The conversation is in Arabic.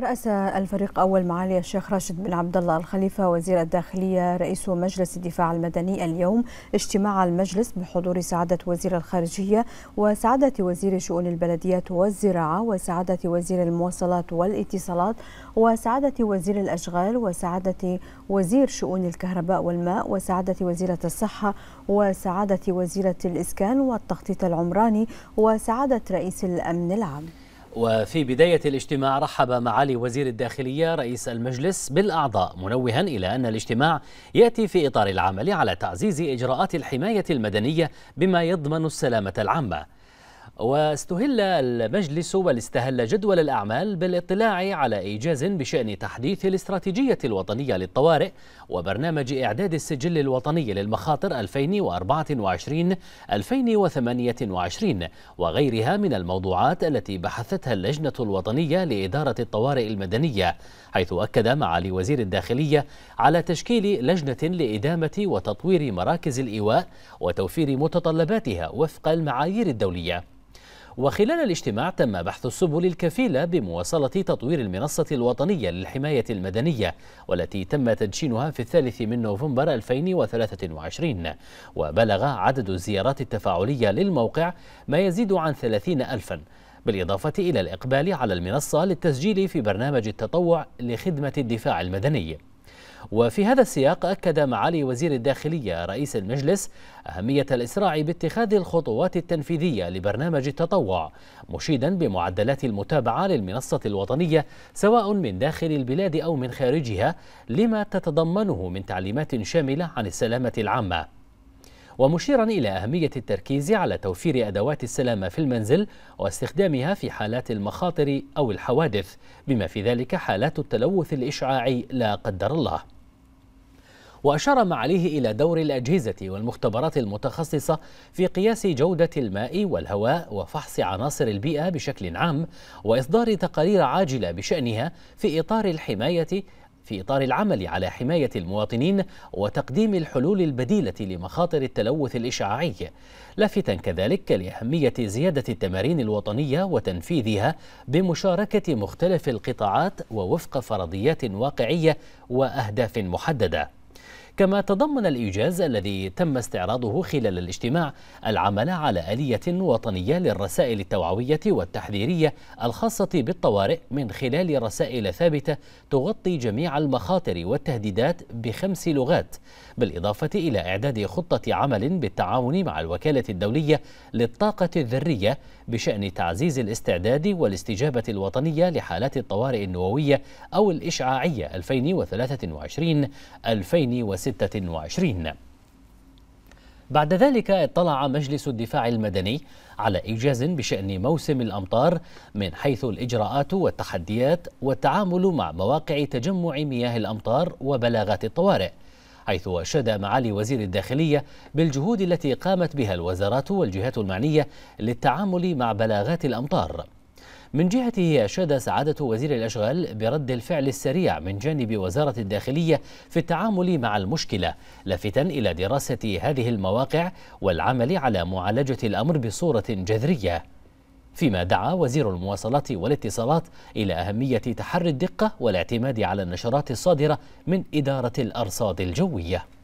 رأس الفريق أول معالي الشيخ راشد بن عبد الله الخليفة وزير الداخلية رئيس مجلس الدفاع المدني اليوم اجتماع المجلس بحضور سعادة وزير الخارجية وسعادة وزير شؤون البلديات والزراعة وسعادة وزير المواصلات والاتصالات وسعادة وزير الأشغال وسعادة وزير شؤون الكهرباء والماء وسعادة وزيرة الصحة وسعادة وزيرة الإسكان والتخطيط العمراني وسعادة رئيس الأمن العام وفي بداية الاجتماع رحب معالي وزير الداخلية رئيس المجلس بالأعضاء منوها إلى أن الاجتماع يأتي في إطار العمل على تعزيز إجراءات الحماية المدنية بما يضمن السلامة العامة واستهل المجلس بل استهل جدول الأعمال بالاطلاع على إيجاز بشأن تحديث الاستراتيجية الوطنية للطوارئ وبرنامج إعداد السجل الوطني للمخاطر 2024-2028 وغيرها من الموضوعات التي بحثتها اللجنة الوطنية لإدارة الطوارئ المدنية حيث أكد معالي وزير الداخلية على تشكيل لجنة لإدامة وتطوير مراكز الإيواء وتوفير متطلباتها وفق المعايير الدولية وخلال الاجتماع تم بحث السبل الكفيلة بمواصلة تطوير المنصة الوطنية للحماية المدنية والتي تم تدشينها في الثالث من نوفمبر 2023 وبلغ عدد الزيارات التفاعلية للموقع ما يزيد عن 30 ألفاً بالإضافة إلى الإقبال على المنصة للتسجيل في برنامج التطوع لخدمة الدفاع المدني وفي هذا السياق أكد معالي وزير الداخلية رئيس المجلس أهمية الإسراع باتخاذ الخطوات التنفيذية لبرنامج التطوع مشيدا بمعدلات المتابعة للمنصة الوطنية سواء من داخل البلاد أو من خارجها لما تتضمنه من تعليمات شاملة عن السلامة العامة ومشيرا إلى أهمية التركيز على توفير أدوات السلامة في المنزل واستخدامها في حالات المخاطر أو الحوادث بما في ذلك حالات التلوث الإشعاعي لا قدر الله وأشار معاليه إلى دور الأجهزة والمختبرات المتخصصة في قياس جودة الماء والهواء وفحص عناصر البيئة بشكل عام وإصدار تقارير عاجلة بشأنها في إطار الحماية في إطار العمل على حماية المواطنين وتقديم الحلول البديلة لمخاطر التلوث الإشعاعي لافتا كذلك لأهمية زيادة التمارين الوطنية وتنفيذها بمشاركة مختلف القطاعات ووفق فرضيات واقعية وأهداف محددة كما تضمن الإيجاز الذي تم استعراضه خلال الاجتماع العمل على آلية وطنية للرسائل التوعوية والتحذيرية الخاصة بالطوارئ من خلال رسائل ثابتة تغطي جميع المخاطر والتهديدات بخمس لغات بالإضافة إلى إعداد خطة عمل بالتعاون مع الوكالة الدولية للطاقة الذرية بشأن تعزيز الاستعداد والاستجابة الوطنية لحالات الطوارئ النووية أو الإشعاعية 2023 2026 26 بعد ذلك اطلع مجلس الدفاع المدني على إيجاز بشأن موسم الأمطار من حيث الإجراءات والتحديات والتعامل مع مواقع تجمع مياه الأمطار وبلاغات الطوارئ حيث أشاد معالي وزير الداخلية بالجهود التي قامت بها الوزارات والجهات المعنية للتعامل مع بلاغات الأمطار من جهته أشاد سعادة وزير الأشغال برد الفعل السريع من جانب وزارة الداخلية في التعامل مع المشكلة لافتا إلى دراسة هذه المواقع والعمل على معالجة الأمر بصورة جذرية فيما دعا وزير المواصلات والاتصالات إلى أهمية تحري الدقة والاعتماد على النشرات الصادرة من إدارة الأرصاد الجوية